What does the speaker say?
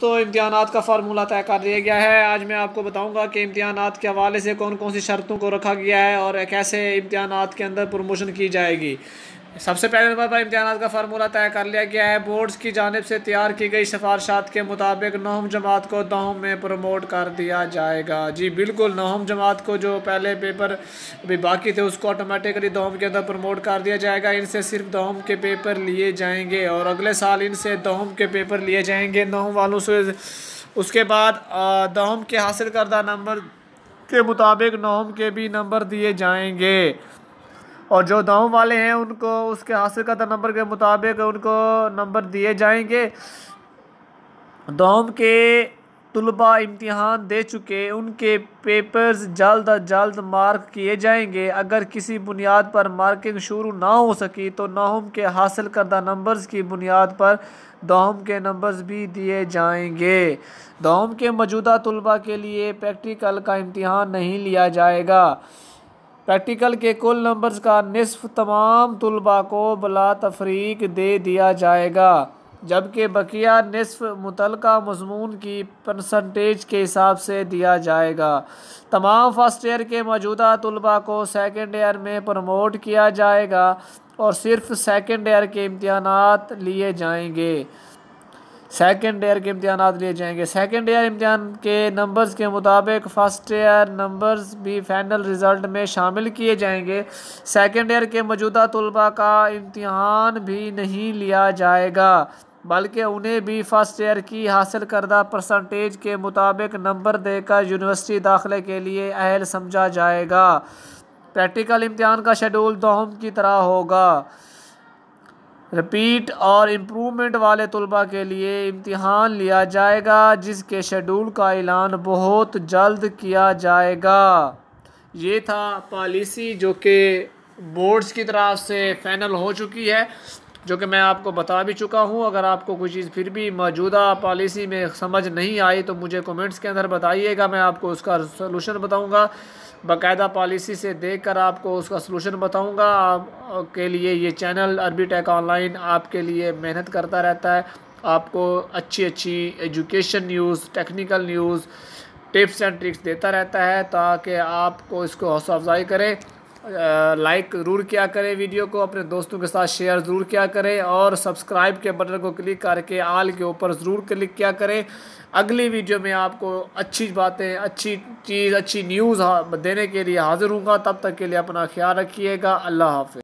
तो इम्तहान का फार्मूला तय कर दिया गया है आज मैं आपको बताऊंगा कि इम्तहान के हवाले से कौन कौन सी शर्तों को रखा गया है और कैसे इम्तहान के अंदर प्रमोशन की जाएगी सबसे पहले नंबर तो पर इम्तहान का फार्मूला तय कर लिया गया है बोर्ड्स की जानब से तैयार की गई सिफारशात के मुताबिक नौम जमात को दहम में प्रमोट कर दिया जाएगा जी बिल्कुल नौम जमात को जो पहले पेपर अभी बाकी थे उसको ऑटोमेटिकली दहम के अंदर प्रमोट कर दिया जाएगा इनसे सिर्फ दहम के पेपर लिए जाएंगे और अगले साल इनसे दहम के पेपर लिए जाएंगे नौम वालों से उसके बाद दहम के हासिल करदा नंबर के मुताबिक नौम के भी नंबर दिए जाएंगे और जो गाँव वाले हैं उनको उसके हासिल करदा नंबर के मुताबिक उनको नंबर दिए जाएंगे दोम के तलबा इम्तहान दे चुके उनके पेपर्स जल्द अज जल्द मार्क किए जाएंगे अगर किसी बुनियाद पर मार्किंग शुरू ना हो सकी तो नाहम के हासिल करदा नंबर्स की बुनियाद पर दोम के नंबर्स भी दिए जाएंगे दोम के मौजूदा तलबा के लिए प्रैक्टिकल का इम्तहान नहीं लिया जाएगा प्रैक्टिकल के कुल नंबर्स का नसफ तमाम तलबा को बला तफरीक दे दिया जाएगा जबकि बकिया निसफ मुतल मजमून की परसेंटेज के हिसाब से दिया जाएगा तमाम फर्स्ट ईयर के मौजूदा तलबा को सेकेंड ईयर में प्रमोट किया जाएगा और सिर्फ सेकेंड ईयर के इम्तहान लिए जाएंगे सेकेंड ईयर के इम्तहान लिए जाएंगे सेकेंड ईयर इम्तहान के नंबर्स के मुताबिक फ़र्स्ट ईयर नंबर्स भी फाइनल रिज़ल्ट में शामिल किए जाएंगे सेकेंड ईयर के मौजूदा तलबा का इम्तहान भी नहीं लिया जाएगा बल्कि उन्हें भी फ़र्स्ट ईयर की हासिल करदा परसेंटेज के मुताबिक नंबर देकर यूनिवर्सिटी दाखिले के लिए अहल समझा जाएगा प्रैक्टिकल इम्तहान का शेड्यूल दोहम की तरह होगा रिपीट और इम्प्रूवमेंट वाले तलबा के लिए इम्तहान लिया जाएगा जिसके शेड्यूल का ऐलान बहुत जल्द किया जाएगा ये था पॉलिसी जो कि बोर्ड्स की तरफ से फैनल हो चुकी है जो कि मैं आपको बता भी चुका हूँ अगर आपको कोई चीज़ फिर भी मौजूदा पॉलिसी में समझ नहीं आई तो मुझे कमेंट्स के अंदर बताइएगा मैं आपको उसका सोलूशन बताऊँगा बाकायदा पॉलिसी से देख कर आपको उसका सोलूशन बताऊँगा आपके लिए ये चैनल अरबी टेक ऑनलाइन आपके लिए मेहनत करता रहता है आपको अच्छी अच्छी education news technical news tips and tricks देता रहता है ताकि आपको इसको हौसला अफजाई करें लाइक ज़रूर किया करें वीडियो को अपने दोस्तों के साथ शेयर ज़रूर किया करें और सब्सक्राइब के बटन को क्लिक करके आल के ऊपर ज़रूर क्लिक किया करें अगली वीडियो में आपको अच्छी बातें अच्छी चीज़ अच्छी न्यूज़ हाँ, देने के लिए हाज़िर हूँगा तब तक के लिए अपना ख्याल रखिएगा अल्लाह हाफि